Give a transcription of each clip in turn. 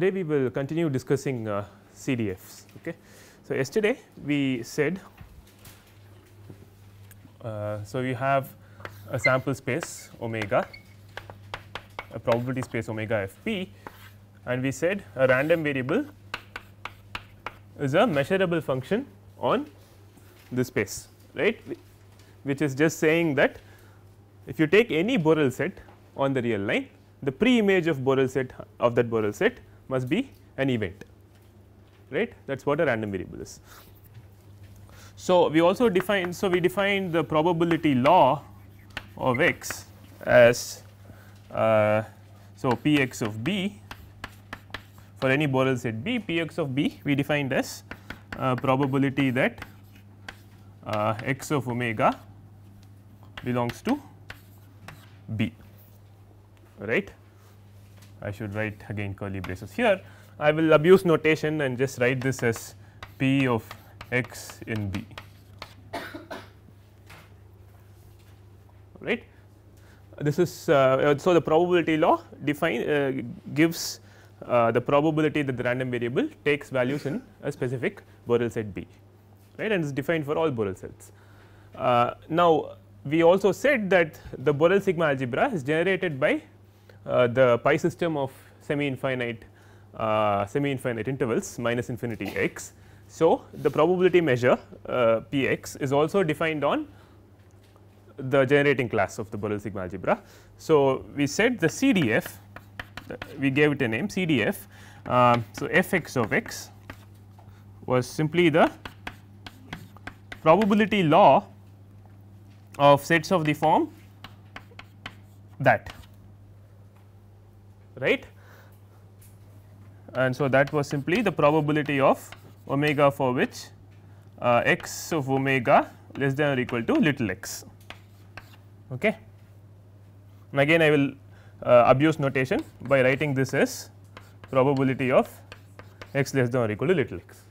today we will continue discussing uh, CDFs. Okay. So, yesterday we said, uh, so we have a sample space omega, a probability space omega fp and we said a random variable is a measurable function on the space right which is just saying that if you take any Borel set on the real line the pre image of Borel set of that Borel set must be an event right that is what a random variable is. So, we also define so we define the probability law of x as uh, so p x of b for any Borel set b p x of b we defined as uh, probability that uh, x of omega belongs to b right. I should write again curly braces. Here I will abuse notation and just write this as P of x in B, right. This is uh, so the probability law define uh, gives uh, the probability that the random variable takes values in a specific Borel set B, right and is defined for all Borel sets. Uh, now, we also said that the Borel sigma algebra is generated by uh, the pi system of semi infinite uh, semi infinite intervals minus infinity x. So, the probability measure uh, p x is also defined on the generating class of the Borel sigma algebra. So, we said the CDF we gave it a name CDF. Uh, um, so, f x of x was simply the probability law of sets of the form that right and so that was simply the probability of omega for which uh, x of omega less than or equal to little x. Okay. And again I will uh, abuse notation by writing this as probability of x less than or equal to little x.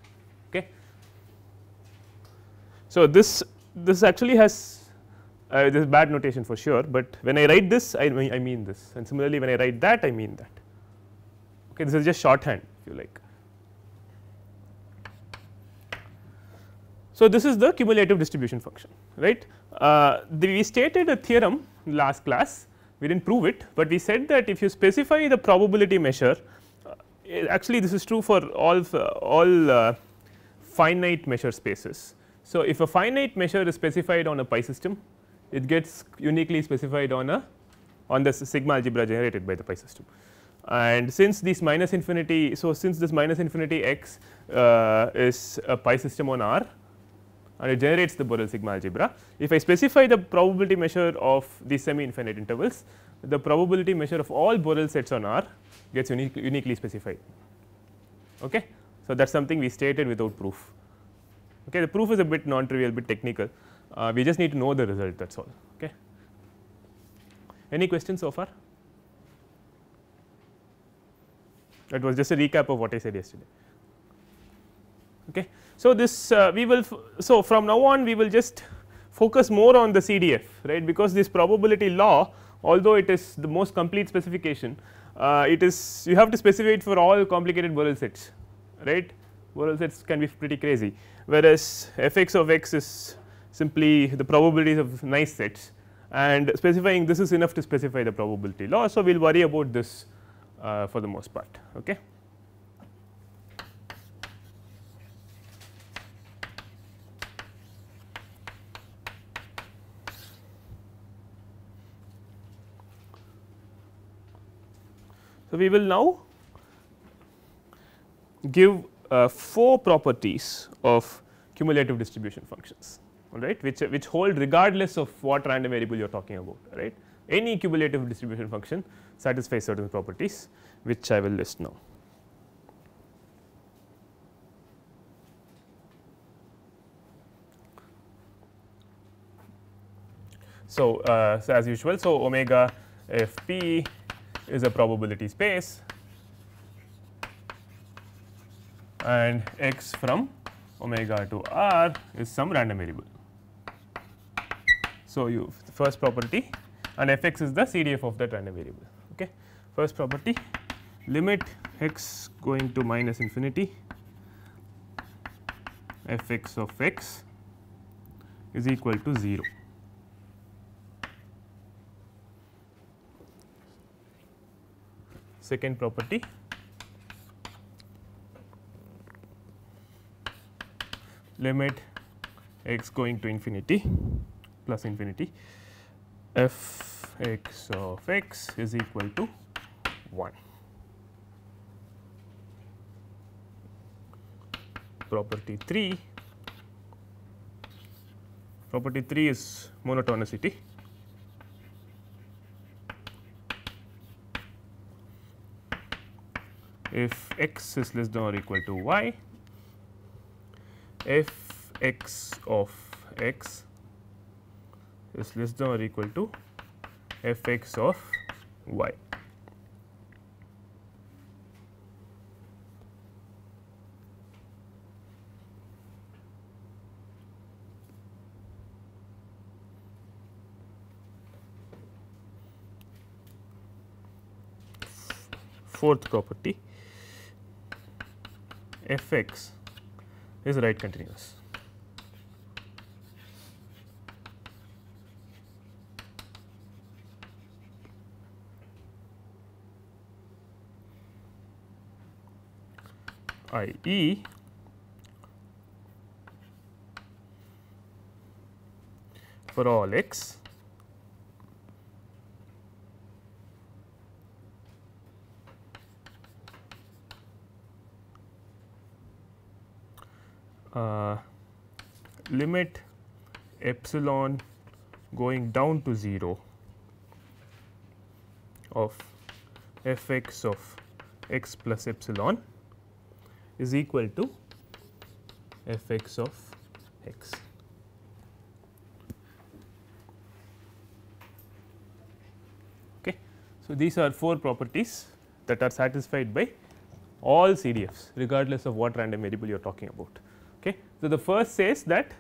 Okay. So, this this actually has uh, this is bad notation for sure, but when I write this I, I mean this and similarly when I write that I mean that okay this is just shorthand if you like. So, this is the cumulative distribution function right. Uh, the, we stated a theorem last class we did not prove it, but we said that if you specify the probability measure uh, actually this is true for all uh, all uh, finite measure spaces. So, if a finite measure is specified on a pi system it gets uniquely specified on a on the sigma algebra generated by the pi system. And since this minus infinity, so since this minus infinity x uh, is a pi system on R and it generates the Borel sigma algebra. If I specify the probability measure of these semi infinite intervals, the probability measure of all Borel sets on R gets unique, uniquely specified. Okay? So, that is something we stated without proof. Okay? The proof is a bit non trivial, bit technical, uh, we just need to know the result that is all. Okay. Any questions so far? That was just a recap of what I said yesterday. Okay. So, this uh, we will so from now on we will just focus more on the CDF right because this probability law although it is the most complete specification uh, it is you have to specify it for all complicated Borel sets right Borel sets can be pretty crazy whereas f x of x is simply the probabilities of nice sets and specifying this is enough to specify the probability law. So, we will worry about this uh, for the most part. Okay. So, we will now give uh, 4 properties of cumulative distribution functions all right which, which hold regardless of what random variable you are talking about right. Any cumulative distribution function satisfies certain properties which I will list now. So, uh, so as usual so omega f p is a probability space and x from omega to r is some random variable. So, you first property and f x is the CDF of that random variable. Okay. First property limit x going to minus infinity f x of x is equal to 0. Second property limit x going to infinity plus infinity f x of x is equal to 1. Property 3 property 3 is monotonicity. If x is less than or equal to y, f x of x is less than or equal to f x of y. Fourth property f x is right continuous. I e for all x uh, limit epsilon going down to 0 of f x of x plus epsilon is equal to f x of x. Okay. So, these are 4 properties that are satisfied by all CDFs regardless of what random variable you are talking about. Okay. So, the first says that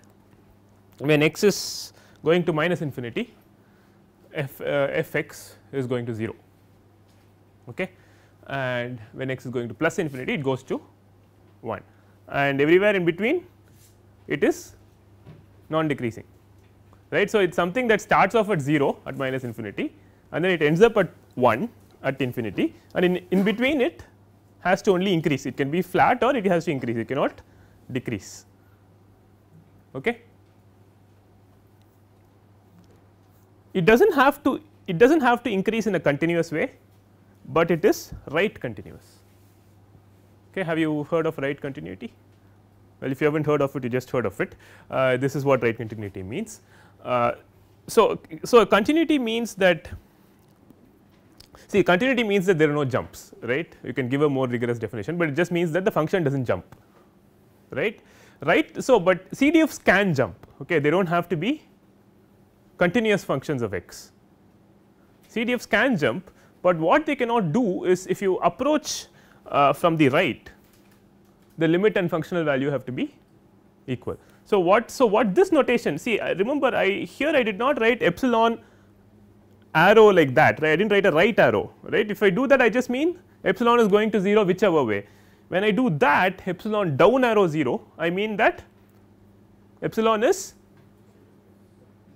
when x is going to minus infinity f, uh, f x is going to 0 okay. and when x is going to plus infinity it goes to 1 and everywhere in between it is non decreasing right. So, it is something that starts off at 0 at minus infinity and then it ends up at 1 at infinity and in, in between it has to only increase it can be flat or it has to increase it cannot decrease. Okay. It does not have to it does not have to increase in a continuous way, but it is right continuous. Okay, have you heard of right continuity? Well, if you have not heard of it, you just heard of it. Uh, this is what right continuity means. Uh, so, so continuity means that see continuity means that there are no jumps right you can give a more rigorous definition, but it just means that the function does not jump right right. So, but CDFs can jump okay they do not have to be continuous functions of x CDFs can jump, but what they cannot do is if you approach uh, from the right the limit and functional value have to be equal. So, what so what this notation see I uh, remember I here I did not write epsilon arrow like that right I did not write a right arrow right if I do that I just mean epsilon is going to 0 whichever way. When I do that epsilon down arrow 0 I mean that epsilon is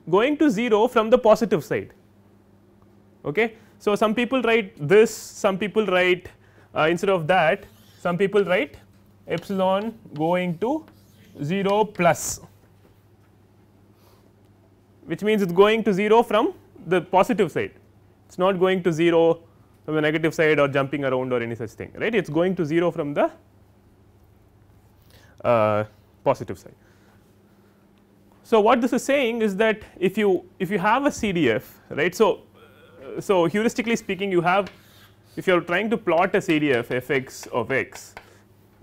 going to 0 from the positive side. Okay. So, some people write this some people write uh, instead of that some people write epsilon going to 0 plus which means it is going to 0 from the positive side it is not going to 0 from the negative side or jumping around or any such thing right it is going to 0 from the uh, positive side. So, what this is saying is that if you if you have a CDF right. So, so heuristically speaking you have if you are trying to plot a CDF, of f x of x.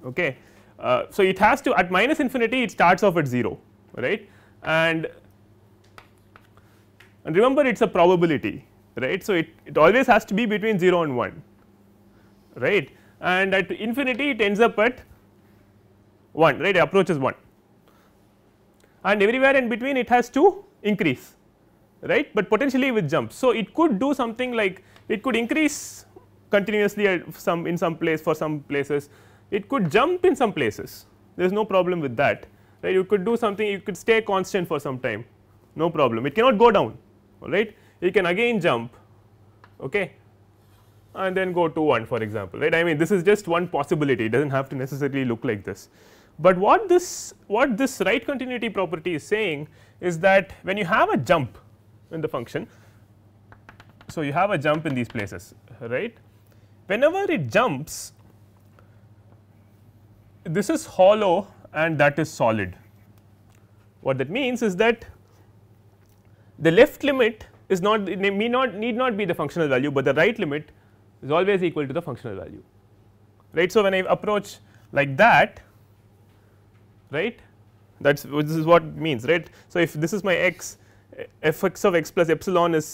Okay. Uh, so, it has to at minus infinity it starts off at 0 right and, and remember it is a probability right. So, it, it always has to be between 0 and 1 right and at infinity it ends up at 1 right it approaches 1 and everywhere in between it has to increase right, but potentially with jumps. So, it could do something like it could increase continuously at some in some place for some places. It could jump in some places, there is no problem with that, right. You could do something, you could stay constant for some time, no problem. It cannot go down, all right. It can again jump, okay, and then go to 1 for example, right. I mean, this is just one possibility, it does not have to necessarily look like this. But what this what this right continuity property is saying is that when you have a jump in the function, so you have a jump in these places, right? Whenever it jumps, this is hollow and that is solid. What that means is that the left limit is not may not need not be the functional value, but the right limit is always equal to the functional value right. So, when I approach like that right that is this is what means right. So, if this is my x eh, f x of x plus epsilon is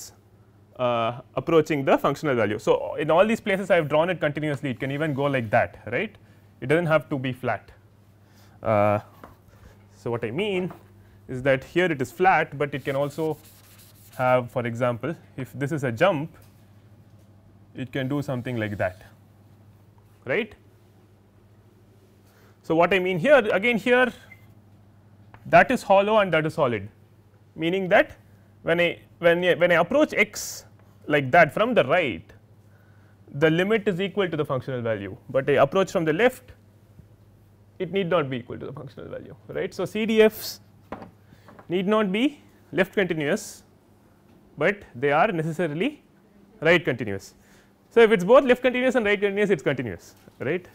uh, approaching the functional value. So, in all these places I have drawn it continuously it can even go like that right it does not have to be flat. Uh, so, what I mean is that here it is flat, but it can also have for example, if this is a jump it can do something like that right. So, what I mean here again here that is hollow and that is solid meaning that when I when I, when I approach x like that from the right, the limit is equal to the functional value, but a approach from the left it need not be equal to the functional value right. So, CDFs need not be left continuous, but they are necessarily right continuous. So, if it is both left continuous and right continuous it is continuous right,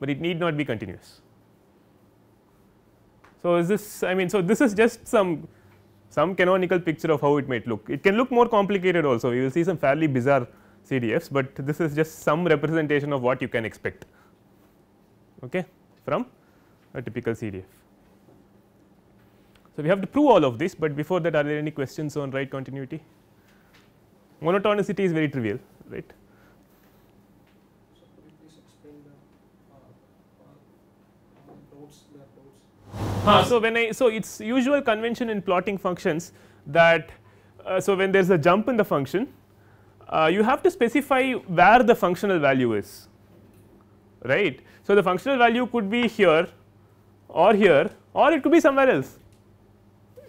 but it need not be continuous. So, is this I mean so this is just some some canonical picture of how it might look. It can look more complicated also, you will see some fairly bizarre CDFs, but this is just some representation of what you can expect okay, from a typical CDF. So, we have to prove all of this, but before that are there any questions on right continuity? Monotonicity is very trivial right. so, when I so it is usual convention in plotting functions that uh, so when there is a jump in the function uh, you have to specify where the functional value is right. So, the functional value could be here or here or it could be somewhere else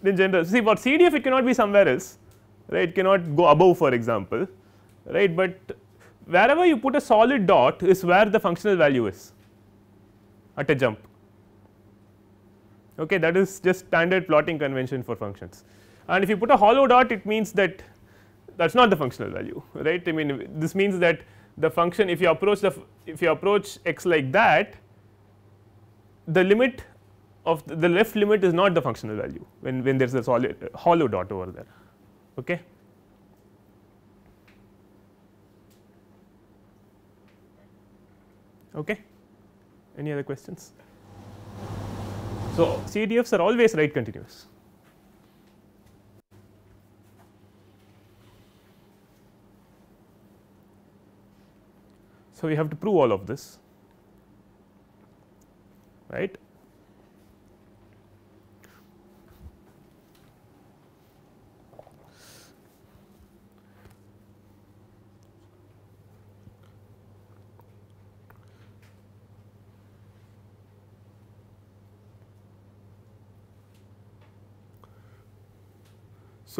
in general. See for CDF it cannot be somewhere else right it cannot go above for example right, but wherever you put a solid dot is where the functional value is at a jump okay that is just standard plotting convention for functions and if you put a hollow dot it means that that is not the functional value right I mean this means that the function if you approach the if you approach x like that the limit of the, left limit is not the functional value when, when there is a solid uh, hollow dot over there. Okay. Okay. Any other questions? So, CDFs are always right continuous. So, we have to prove all of this right.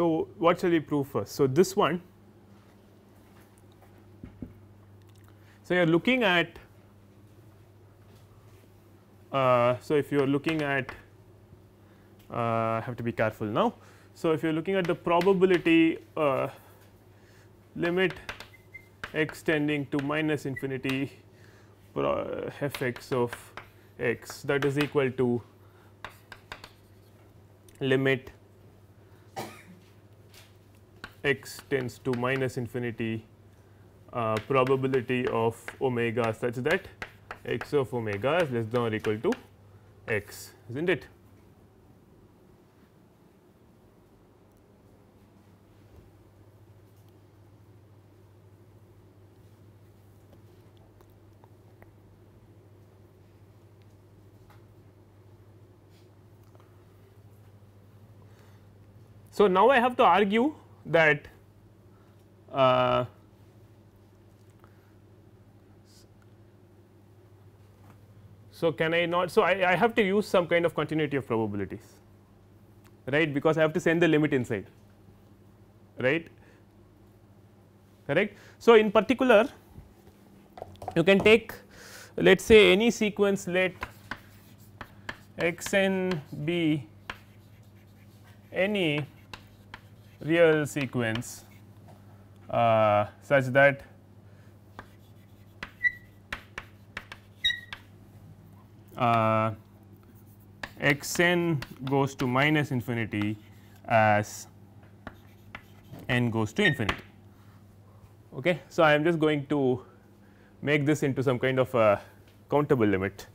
So, what shall we prove first? So, this one, so you are looking at, uh, so if you are looking at, I uh, have to be careful now. So, if you are looking at the probability uh, limit x tending to minus infinity f x of x that is equal to limit x tends to minus infinity uh, probability of omega such that x of omega is less than or equal to x is not it. So, now I have to argue that uh, so can I not so I, I have to use some kind of continuity of probabilities right because I have to send the limit inside right correct. So, in particular you can take let us say any sequence let x n be any real sequence uh, such that uh, x n goes to minus infinity as n goes to infinity. Okay. So, I am just going to make this into some kind of a countable limit.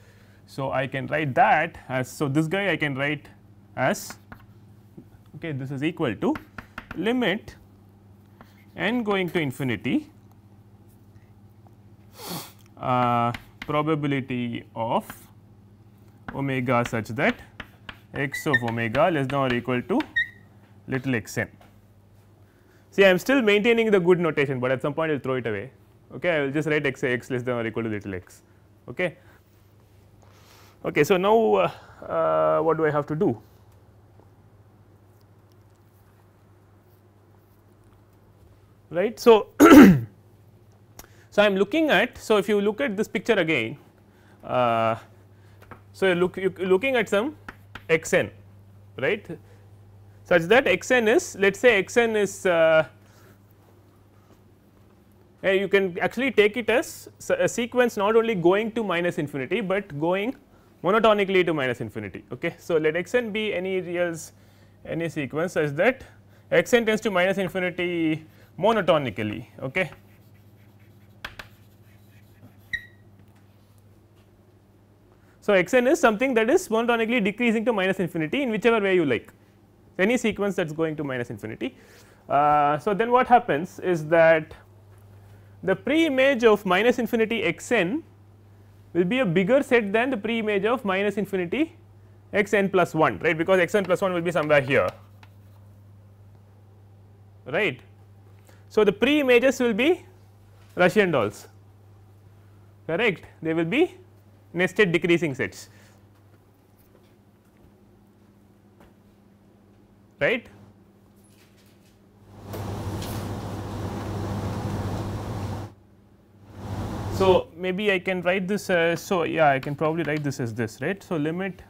So, I can write that as so this guy I can write as okay this is equal to limit n going to infinity uh, probability of omega such that x of omega less than or equal to little x n. See I am still maintaining the good notation, but at some point I will throw it away ok I will just write x x less than or equal to little x ok. okay so now uh, uh, what do I have to do? right. So, so I am looking at so if you look at this picture again uh, so you look you looking at some x n right such that x n is let us say x n is uh, you can actually take it as a sequence not only going to minus infinity, but going monotonically to minus infinity. Okay. So, let x n be any reals any sequence such that x n tends to minus infinity monotonically okay So, x n is something that is monotonically decreasing to minus infinity in whichever way you like any sequence that is going to minus infinity. Uh, so, then what happens is that the pre image of minus infinity x n will be a bigger set than the pre image of minus infinity x n plus 1 right because x n plus 1 will be somewhere here right so, the pre images will be Russian dolls correct they will be nested decreasing sets right. So, maybe I can write this as so yeah I can probably write this as this right. So, limit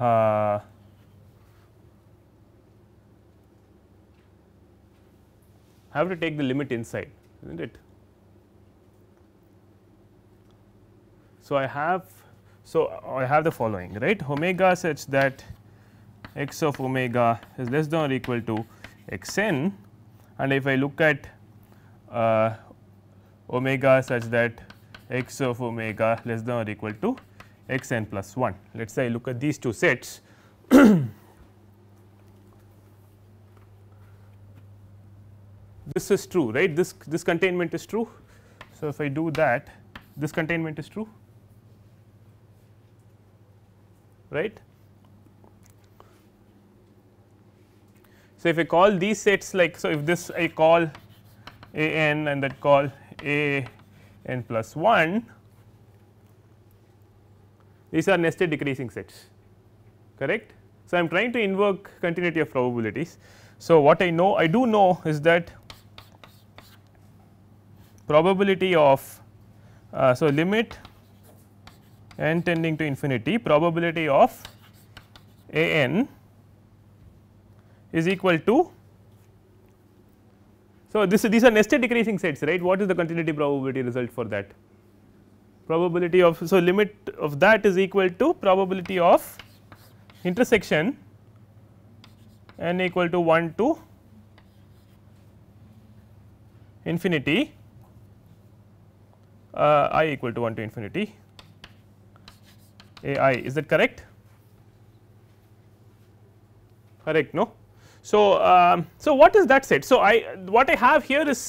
Uh, I have to take the limit inside, is not it? So, I have so I have the following right omega such that x of omega is less than or equal to x n and if I look at uh, omega such that x of omega less than or equal to x n plus 1. Let us say I look at these two sets. this is true right this this containment is true. So, if I do that this containment is true right. So, if I call these sets like so if this I call a n and that call a n plus 1 these are nested decreasing sets correct. So, I am trying to invoke continuity of probabilities. So, what I know I do know is that probability of uh, so limit n tending to infinity probability of a n is equal to so this these are nested decreasing sets right what is the continuity probability result for that probability of. So, limit of that is equal to probability of intersection n equal to 1 to infinity uh, i equal to 1 to infinity a i is that correct? Correct no. So, uh, so what is that set? So, I what I have here is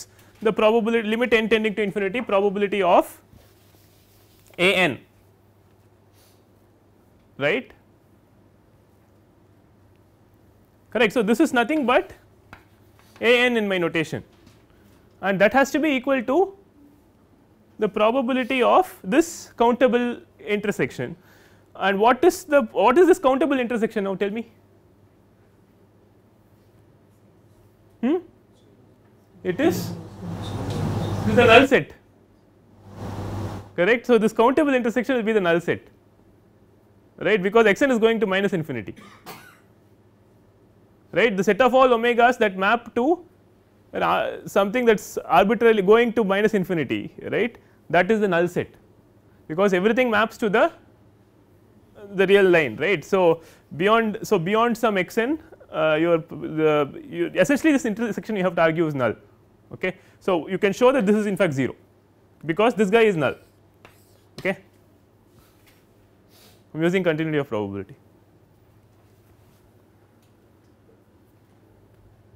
the probability limit n tending to infinity probability of a n right correct. So, this is nothing but A n in my notation and that has to be equal to the probability of this countable intersection and what is the what is this countable intersection now tell me hmm it is this is null set correct. So, this countable intersection will be the null set right because x n is going to minus infinity right the set of all omegas that map to uh, something that is arbitrarily going to minus infinity right that is the null set because everything maps to the the real line right. So, beyond so beyond some x n uh, your the you essentially this intersection you have to argue is null. Okay. So, you can show that this is in fact 0 because this guy is null okay. I am using continuity of probability.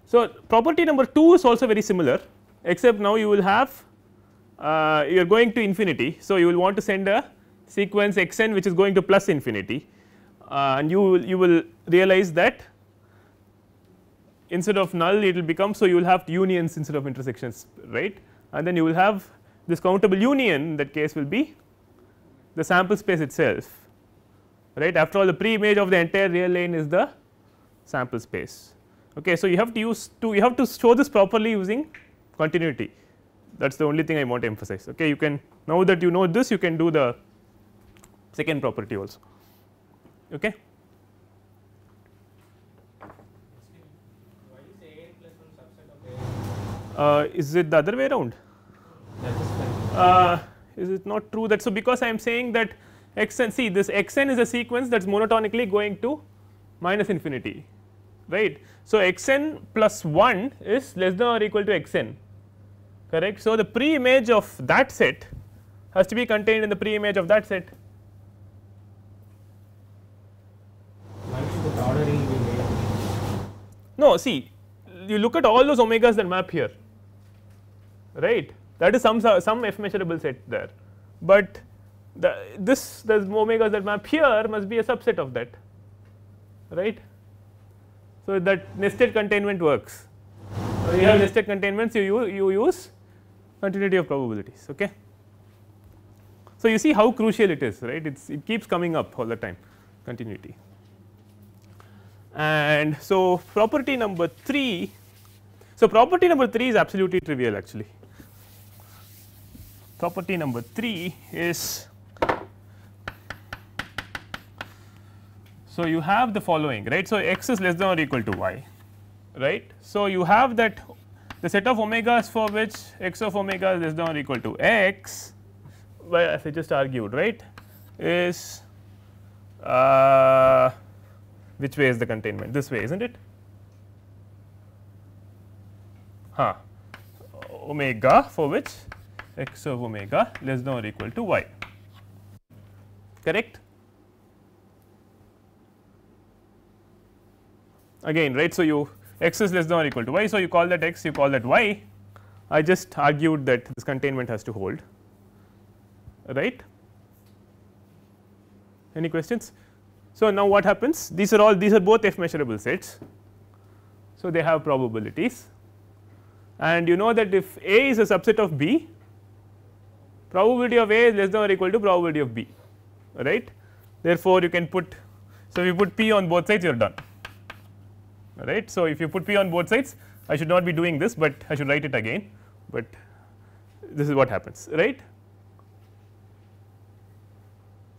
So, property number 2 is also very similar except now you will have uh, you are going to infinity. So, you will want to send a sequence x n which is going to plus infinity uh, and you will you will realize that instead of null it will become. So, you will have unions instead of intersections right and then you will have this countable union in that case will be the sample space itself right after all the pre image of the entire real lane is the sample space. Okay. So, you have to use to you have to show this properly using continuity that is the only thing I want to emphasize. Okay. You can now that you know this you can do the second property also. Okay. Uh, is it the other way around? Uh, is it not true that. So, because I am saying that x n see this x n is a sequence that is monotonically going to minus infinity right. So, x n plus 1 is less than or equal to x n correct. So, the pre image of that set has to be contained in the pre image of that set. No see you look at all those omegas that map here right that is some some f measurable set there, but the this this omega that map here must be a subset of that right. So, that nested containment works so, you have nested containments you, you, you use continuity of probabilities. Okay. So, you see how crucial it is right it's, it keeps coming up all the time continuity. And so, property number 3. So, property number 3 is absolutely trivial actually Property number 3 is so you have the following right. So, x is less than or equal to y right. So, you have that the set of omegas for which x of omega is less than or equal to x well as I just argued right is uh, which way is the containment this way is not it huh omega for which x of omega less than or equal to y correct. Again right. So, you x is less than or equal to y. So, you call that x you call that y I just argued that this containment has to hold right. Any questions? So, now what happens these are all these are both f measurable sets. So, they have probabilities and you know that if A is a subset of B probability of A is less than or equal to probability of B right. Therefore, you can put so if you put P on both sides you are done right. So, if you put P on both sides I should not be doing this, but I should write it again, but this is what happens right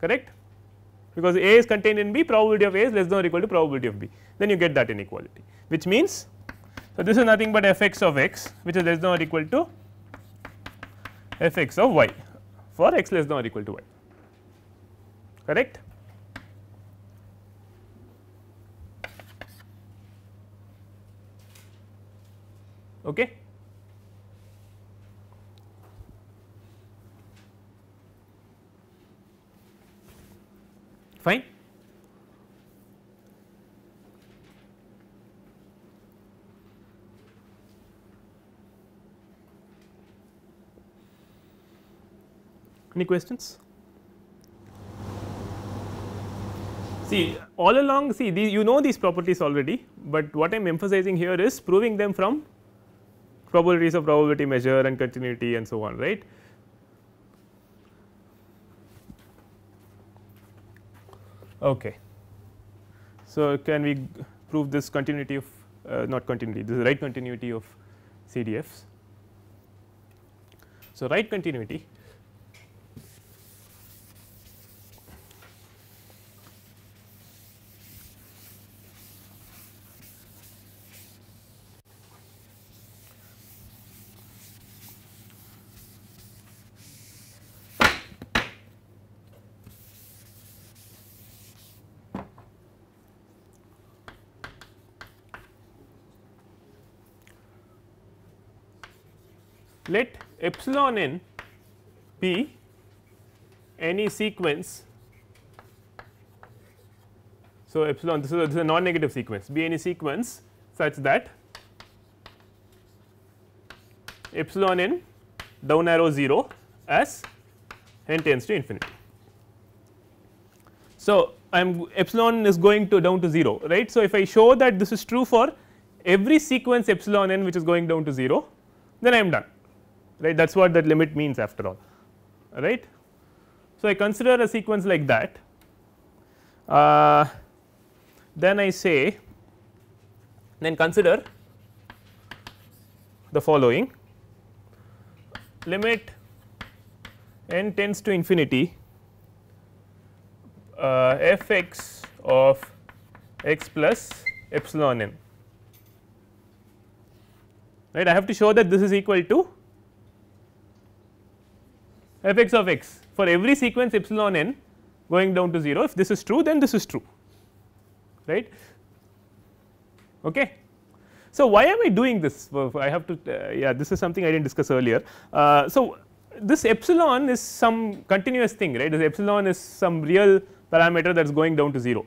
correct because A is contained in B probability of A is less than or equal to probability of B then you get that inequality which means so this is nothing but f x of x which is less than or equal to f x of y for x less than or equal to y correct. Okay. Fine. Any questions? See all along see the, you know these properties already, but what I am emphasizing here is proving them from probabilities of probability measure and continuity and so on right. Okay. So, can we prove this continuity of uh, not continuity this is right continuity of CDFs. So, right continuity let epsilon n be any sequence. So, epsilon this is a, this is a non negative sequence be any sequence such that epsilon n down arrow 0 as n tends to infinity. So, I am epsilon is going to down to 0 right. So, if I show that this is true for every sequence epsilon n which is going down to 0 then I am done right that is what that limit means after all right. So, I consider a sequence like that uh, then I say then consider the following limit n tends to infinity uh, f x of x plus epsilon n right I have to show that this is equal to f x of x for every sequence epsilon n going down to 0 if this is true then this is true right okay. So, why am I doing this I have to uh, yeah this is something I did not discuss earlier. Uh, so, this epsilon is some continuous thing right this epsilon is some real parameter that is going down to 0,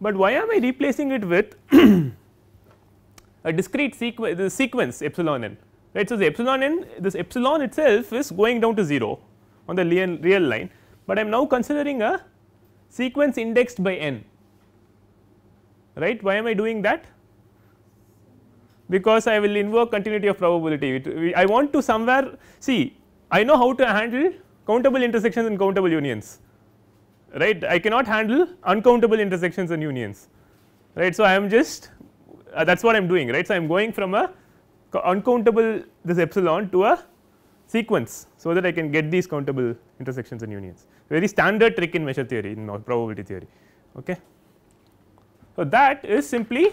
but why am I replacing it with a discrete sequence the sequence epsilon n right. So, the epsilon n this epsilon itself is going down to 0 on the real line, but I am now considering a sequence indexed by n right. Why am I doing that? Because I will invoke continuity of probability, I want to somewhere see I know how to handle countable intersections and countable unions right. I cannot handle uncountable intersections and unions right. So, I am just uh, that is what I am doing right. So, I am going from a uncountable this epsilon to a sequence. So, that I can get these countable intersections and unions very standard trick in measure theory in probability theory. Okay. So, that is simply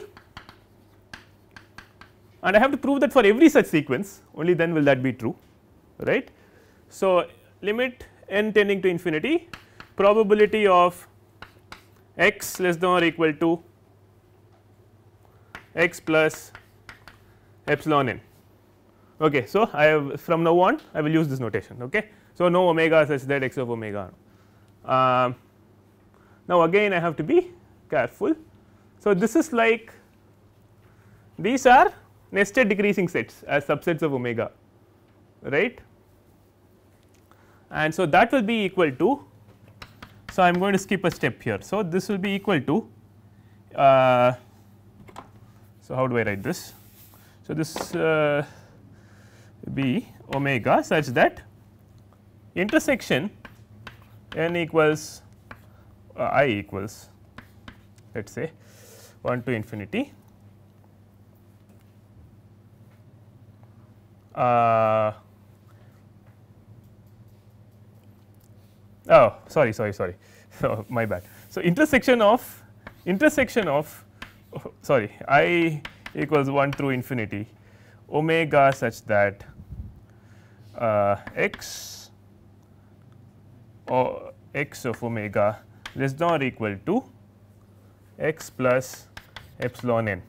and I have to prove that for every such sequence only then will that be true right. So, limit n tending to infinity probability of x less than or equal to x plus epsilon n. Okay. So, I have from now on I will use this notation. Okay. So, no omega such that x of omega. Um, now, again I have to be careful. So, this is like these are nested decreasing sets as subsets of omega right and so that will be equal to. So, I am going to skip a step here. So, this will be equal to uh, so how do I write this so, this uh, omega such that intersection n equals uh, i equals let us say 1 to infinity uh, oh sorry sorry sorry So oh, my bad. So, intersection of intersection of oh, sorry I equals 1 through infinity omega such that uh, x or x of omega less than or equal to x plus epsilon n.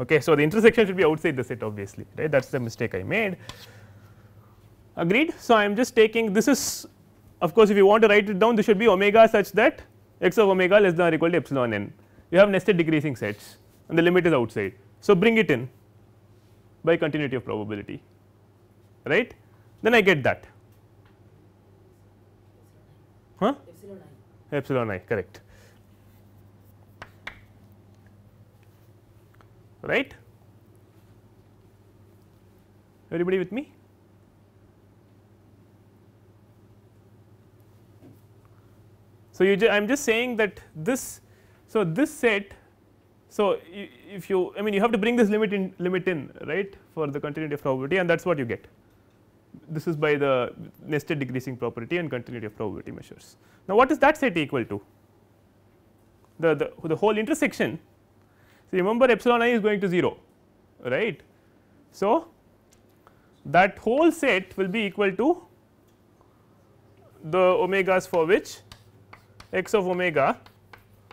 Okay, so the intersection should be outside the set obviously, right? That is the mistake I made. Agreed? So, I am just taking this is of course, if you want to write it down this should be omega such that x of omega less than or equal to epsilon n. You have nested decreasing sets and the limit is outside. So, bring it in by continuity of probability right then I get that huh epsilon i, epsilon I correct right everybody with me so you I am just saying that this so this set so, if you I mean you have to bring this limit in limit in right for the continuity of probability and that is what you get. This is by the nested decreasing property and continuity of probability measures. Now, what is that set equal to? The, the, the whole intersection. So, remember epsilon i is going to 0 right. So, that whole set will be equal to the omegas for which x of omega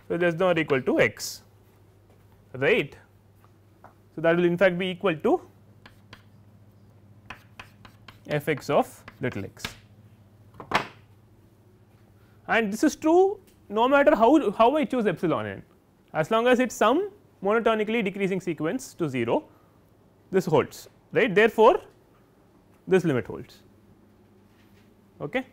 less than or equal to x right. So, that will in fact be equal to f x of little x and this is true no matter how, how I choose epsilon n as long as it is some monotonically decreasing sequence to 0 this holds right therefore, this limit holds. Okay.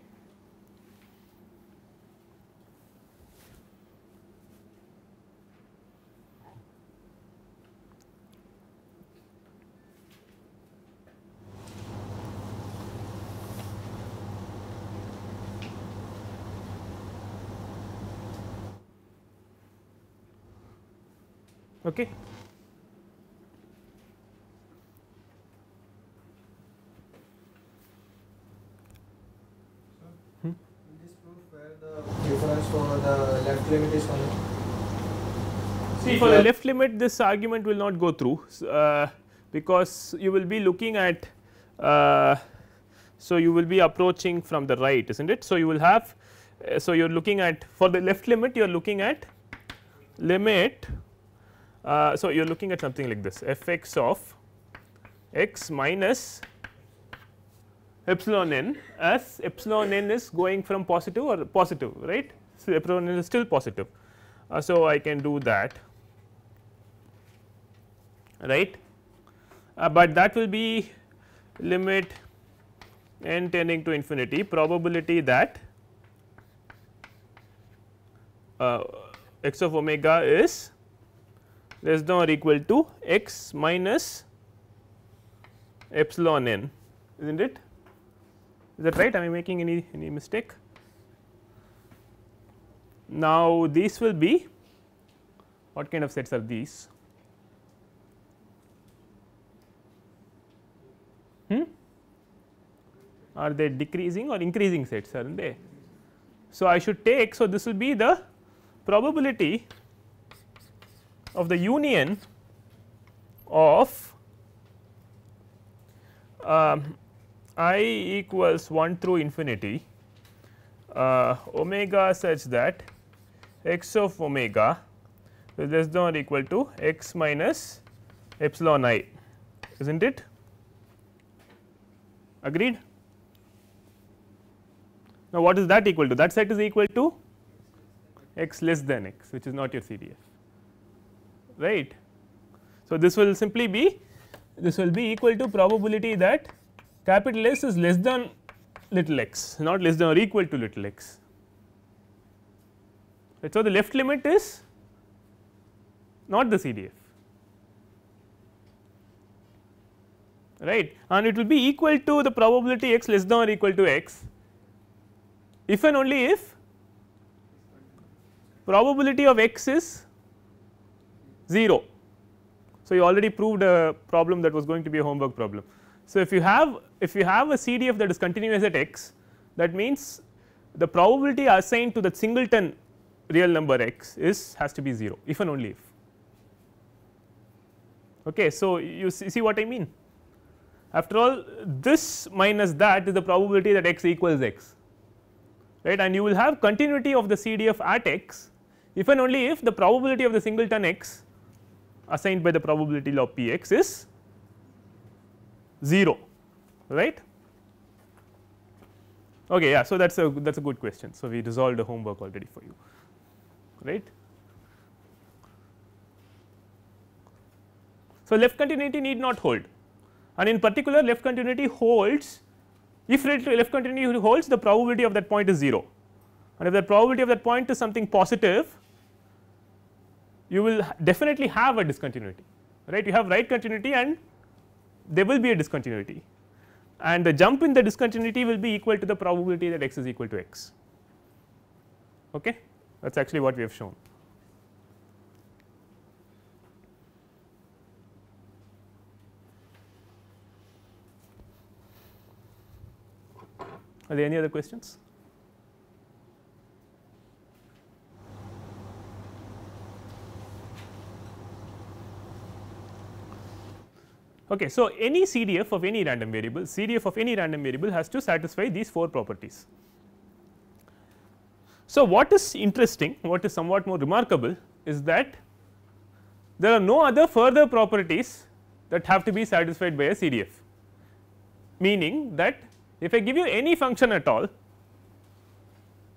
okay hmm? difference for the left limit is See for the left limit this argument will not go through uh, because you will be looking at uh, so you will be approaching from the right is not it. So, you will have uh, so you are looking at for the left limit you are looking at limit uh, so, you are looking at something like this f x of x minus epsilon n as epsilon n is going from positive or positive right. So, epsilon n is still positive. Uh, so, I can do that right, uh, but that will be limit n tending to infinity probability that uh, x of omega is less than or equal to x minus epsilon n is not it is that right am I making any any mistake. Now, these will be what kind of sets are these hmm? are they decreasing or increasing sets are not they. So, I should take so this will be the probability of the union of uh, i equals 1 through infinity uh, omega such that x of omega is less than or equal to x minus epsilon i is not it agreed. Now, what is that equal to that set is equal to x less than x which is not your CDF right. So, this will simply be this will be equal to probability that capital S is less than little x not less than or equal to little x. Right. So, the left limit is not the CDF right and it will be equal to the probability x less than or equal to x if and only if probability of x is 0. So, you already proved a problem that was going to be a homework problem. So, if you have if you have a CDF that is continuous at x that means the probability assigned to the singleton real number x is has to be 0 if and only if. Okay, so, you see, see what I mean after all this minus that is the probability that x equals x right and you will have continuity of the CDF at x if and only if the probability of the singleton x assigned by the probability law p x is 0 right. Okay, yeah, so that is a that is a good question. So, we resolved the homework already for you right. So, left continuity need not hold and in particular left continuity holds if left continuity holds the probability of that point is 0 and if the probability of that point is something positive you will definitely have a discontinuity right you have right continuity and there will be a discontinuity and the jump in the discontinuity will be equal to the probability that x is equal to x okay that is actually what we have shown. Are there any other questions? Okay, so any CDF of any random variable, CDF of any random variable has to satisfy these four properties. So, what is interesting, what is somewhat more remarkable is that there are no other further properties that have to be satisfied by a CDF. Meaning that if I give you any function at all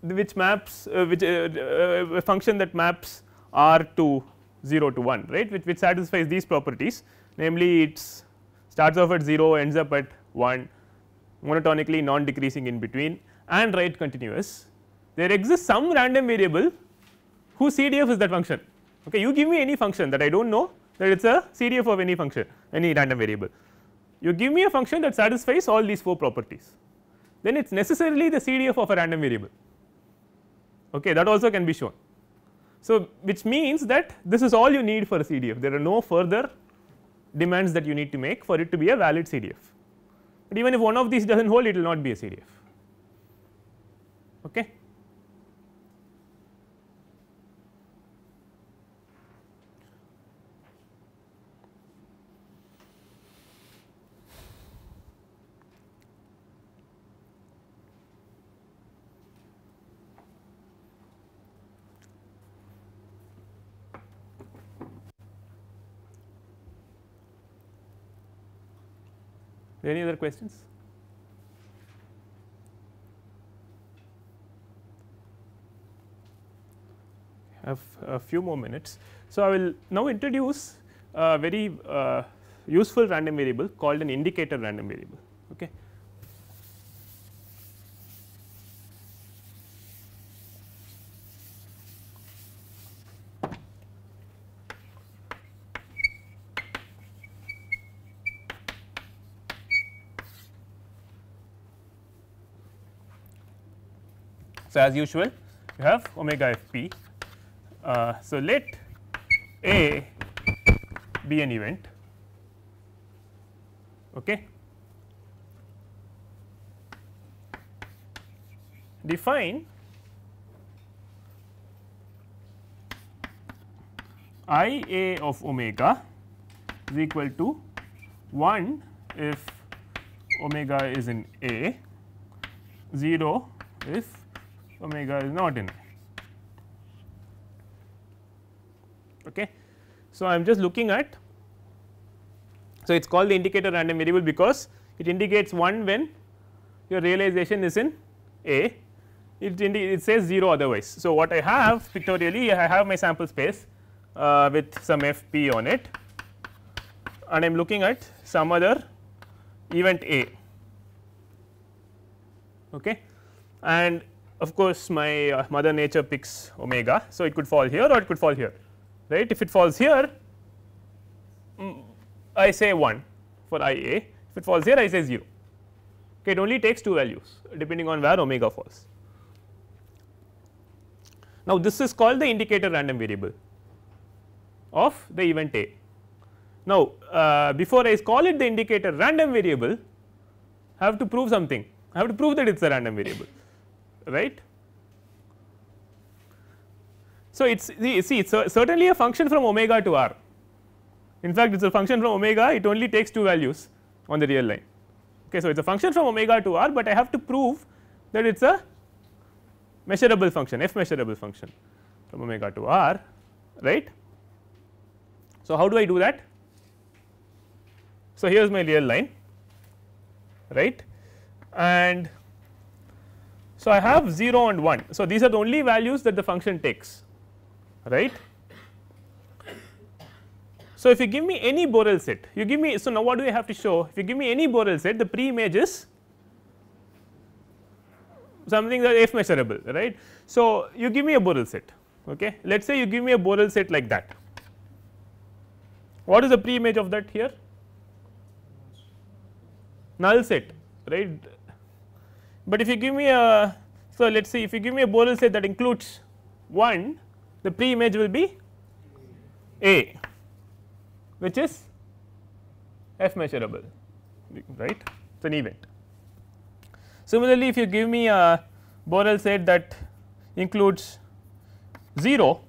which maps uh, which uh, uh, function that maps r to 0 to 1 right which, which satisfies these properties namely its starts off at 0 ends up at 1 monotonically non decreasing in between and right continuous. There exists some random variable whose CDF is that function. Okay, you give me any function that I do not know that it is a CDF of any function any random variable. You give me a function that satisfies all these four properties then it is necessarily the CDF of a random variable okay that also can be shown. So, which means that this is all you need for a CDF there are no further demands that you need to make for it to be a valid CDF, but even if one of these does not hold it will not be a CDF. Okay. Any other questions? have a few more minutes. So, I will now introduce a very uh, useful random variable called an indicator random variable. So, as usual you have omega f p. Uh, so, let A be an event okay. Define i a of omega is equal to 1 if omega is in a 0 if omega is not in it. Okay. So, I am just looking at so it is called the indicator random variable because it indicates 1 when your realization is in A it, it says 0 otherwise. So, what I have pictorially I have my sample space uh, with some f p on it and I am looking at some other event A okay. and of course my uh, mother nature picks omega. So, it could fall here or it could fall here right. If it falls here mm, I say 1 for I a if it falls here I say 0 okay it only takes two values depending on where omega falls. Now, this is called the indicator random variable of the event a. Now, uh, before I call it the indicator random variable I have to prove something I have to prove that it is a random variable right. So, it is see, it is certainly a function from omega to r in fact it is a function from omega it only takes two values on the real line. Okay, so, it is a function from omega to r, but I have to prove that it is a measurable function f measurable function from omega to r right. So, how do I do that? So, here is my real line right and so, I have 0 and 1. So, these are the only values that the function takes right. So, if you give me any Borel set you give me so now what do I have to show if you give me any Borel set the pre image is something that f measurable right. So, you give me a Borel set okay let us say you give me a Borel set like that what is the pre image of that here null set right but if you give me a so let us see if you give me a Borel set that includes 1 the pre image will be A which is f measurable right it is an event. Similarly, if you give me a Borel set that includes 0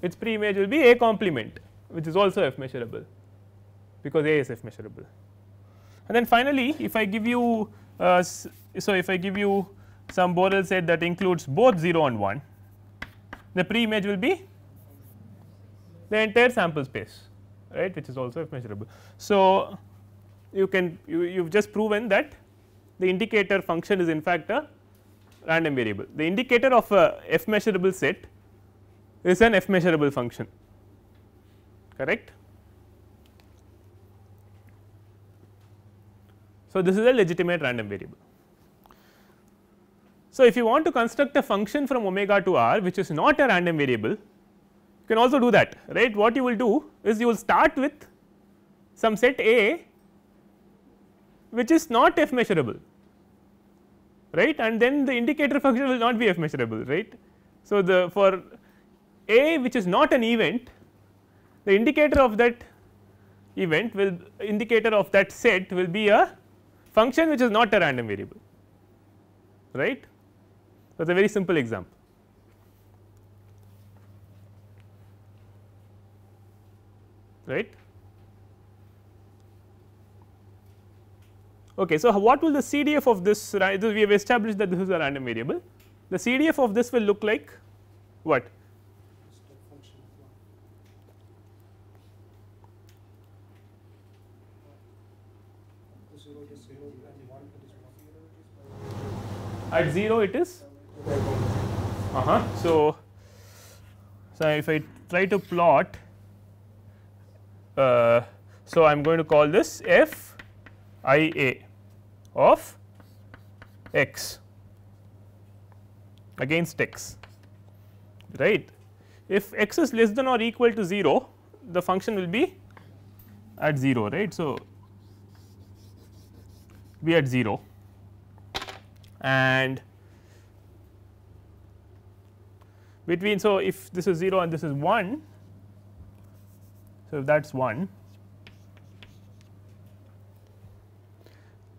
its pre image will be A complement which is also f measurable because A is f measurable. And then finally, if I give you uh, so if I give you some Borel set that includes both 0 and 1, the pre-image will be the entire sample space right which is also f measurable. So, you can you have just proven that the indicator function is in fact a random variable. The indicator of a f measurable set is an f measurable function correct. So, this is a legitimate random variable. So, if you want to construct a function from omega to r which is not a random variable you can also do that right what you will do is you will start with some set A which is not f measurable right and then the indicator function will not be f measurable right. So, the for A which is not an event the indicator of that event will indicator of that set will be a function which is not a random variable right that is a very simple example. right. Okay, so, what will the CDF of this we have established that this is a random variable the CDF of this will look like what at 0 it is uh -huh. so so if I try to plot uh, so I am going to call this f i a of x against x right if x is less than or equal to 0 the function will be at 0 right so be at 0 and between so if this is 0 and this is 1 so if that's 1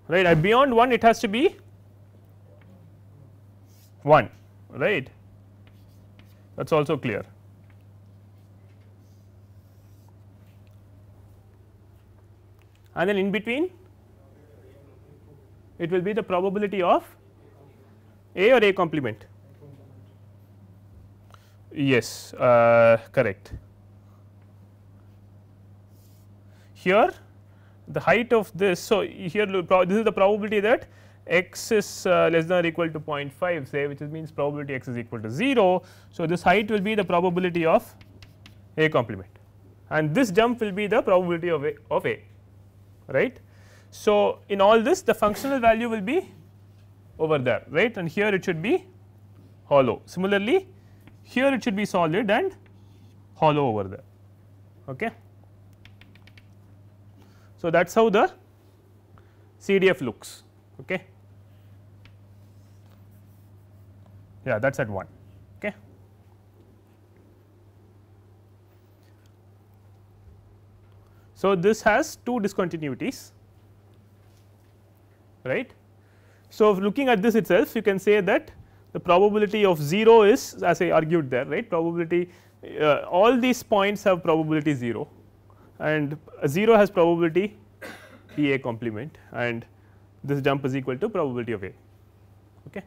right and beyond 1 it has to be 1 right that's also clear and then in between it will be the probability of a or A complement? Yes, uh, correct. Here the height of this, so here this is the probability that x is uh, less than or equal to 0.5 say which means probability x is equal to 0. So, this height will be the probability of A complement and this jump will be the probability of A of A right. So, in all this the functional value will be over there right and here it should be hollow. Similarly, here it should be solid and hollow over there. Okay. So, that is how the CDF looks. Okay. Yeah, that is at 1. Okay. So, this has two discontinuities right so, looking at this itself you can say that the probability of 0 is as I argued there right probability uh, all these points have probability 0 and 0 has probability p a complement and this jump is equal to probability of a. Okay.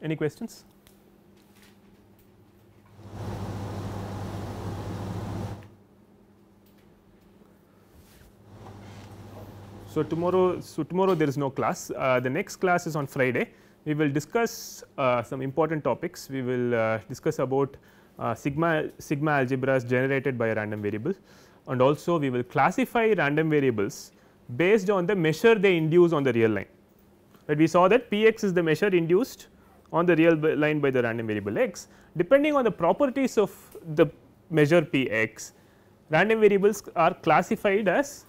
Any questions? So tomorrow, so tomorrow there is no class. Uh, the next class is on Friday. We will discuss uh, some important topics. We will uh, discuss about uh, sigma, sigma algebras generated by a random variable and also we will classify random variables based on the measure they induce on the real line. But we saw that Px is the measure induced on the real line by the random variable x. Depending on the properties of the measure Px, random variables are classified as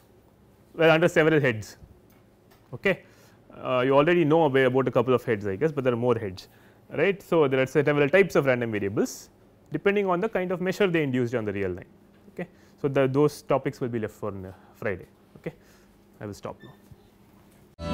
well under several heads. Okay. Uh, you already know about a couple of heads I guess, but there are more heads right. So, there are several types of random variables depending on the kind of measure they induced on the real line. Okay. So, the, those topics will be left for uh, Friday. Okay. I will stop now.